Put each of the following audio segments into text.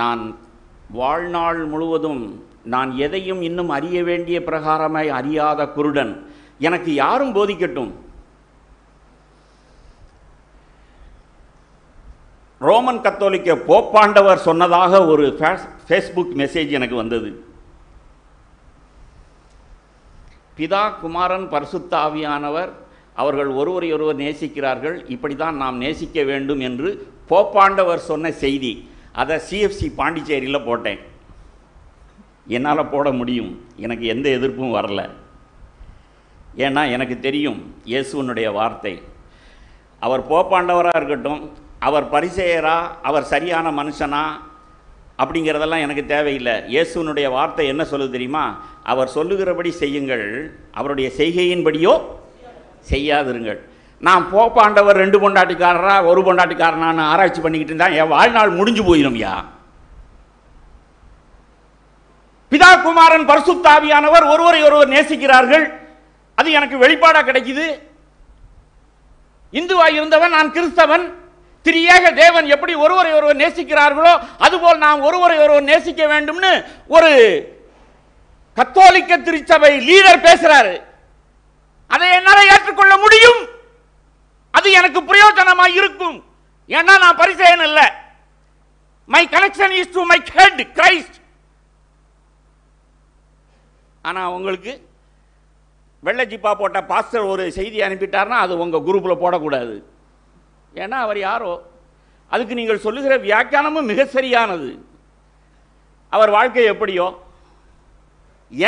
நான் வாழ்நாள் முழுவதும் நான் எதையும் இன்னும் அறிய வேண்டிய பிரகாரமாய் அறியாத குருடன் எனக்கு யாரும் போதிக்கட்டும் ரோமன் கத்தோலிக்க போப்பாண்டவர் சொன்னதாக ஒரு ஃபேஸ்புக் மெசேஜ் எனக்கு வந்தது பிதா குமாரன் பரிசுத்தாவியானவர் அவர்கள் ஒருவரையொருவர் நேசிக்கிறார்கள் இப்படி தான் நாம் நேசிக்க வேண்டும் என்று போப்பாண்டவர் சொன்ன செய்தி அதை சிஎஃப்சி பாண்டிச்சேரியில் போட்டேன் என்னால் போட முடியும் எனக்கு எந்த எதிர்ப்பும் வரல ஏன்னா எனக்கு தெரியும் இயேசுவனுடைய வார்த்தை அவர் போப்பாண்டவராக இருக்கட்டும் அவர் பரிசெயரா அவர் சரியான மனுஷனா அப்படிங்கிறதெல்லாம் எனக்கு தேவையில்லை இயேசுனுடைய வார்த்தை என்ன சொல்லுது தெரியுமா அவர் சொல்லுகிறபடி செய்யுங்கள் அவருடைய செய்கையின்படியோ செய்யாதிருங்கள் நான் போப்பாண்டவர் ரெண்டு பொண்டாட்டிக்காரரா ஒரு பொண்டாட்டிக்காரனான்னு ஆராய்ச்சி பண்ணிக்கிட்டு இருந்தேன் என் வாழ்நாள் முடிஞ்சு யா பிதா குமாரன் பரிசுத்தாவியானவர் ஒருவரை ஒருவர் நேசிக்கிறார்கள் அது எனக்கு வெளிப்பாடாக கிடைக்குது இந்துவாக இருந்தவன் நான் கிறிஸ்தவன் திரியேக தேவன் எப்படி ஒருவரை ஒருவர் நேசிக்கிறார்களோ அதுபோல் நாம் ஒருவரை ஒருவர் நேசிக்க வேண்டும்னு ஒரு கத்தோலிக்க திருச்சபை லீடர் பேசுறாரு அதை என்னால் ஏற்றுக்கொள்ள முடியும் அது எனக்கு பிரயோஜனமா இருக்கும் ஏன்னா நான் பரிசெயன் இல்லை my connection is to my head Christ ஆனால் உங்களுக்கு வெள்ளை ஜிப்பா போட்ட பாஸ்டர் ஒரு செய்தி அனுப்பிட்டார்னா அது உங்கள் குரூப்பில் போடக்கூடாது ஏன்னா அவர் யாரோ அதுக்கு நீங்கள் சொல்லுகிற வியாக்கியானமும் மிக சரியானது அவர் வாழ்க்கை எப்படியோ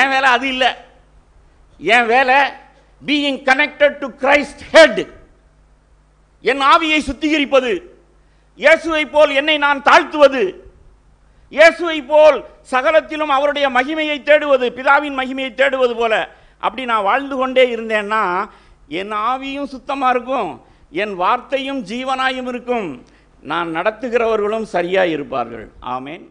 என் வேலை அது இல்லை என் வேலை being connected to Christ head என் ஆவியை சுத்திகரிப்பது இயேசுவை போல் என்னை நான் தாழ்த்துவது இயேசுவை போல் சகலத்திலும் அவருடைய மகிமையை தேடுவது பிதாவின் மகிமையை தேடுவது போல அப்படி நான் வாழ்ந்து கொண்டே இருந்தேன்னா என் ஆவியும் சுத்தமாக இருக்கும் என் வார்த்தையும் ஜீவனாயும் இருக்கும் நான் நடத்துகிறவர்களும் சரியாக இருப்பார்கள் ஆமேன்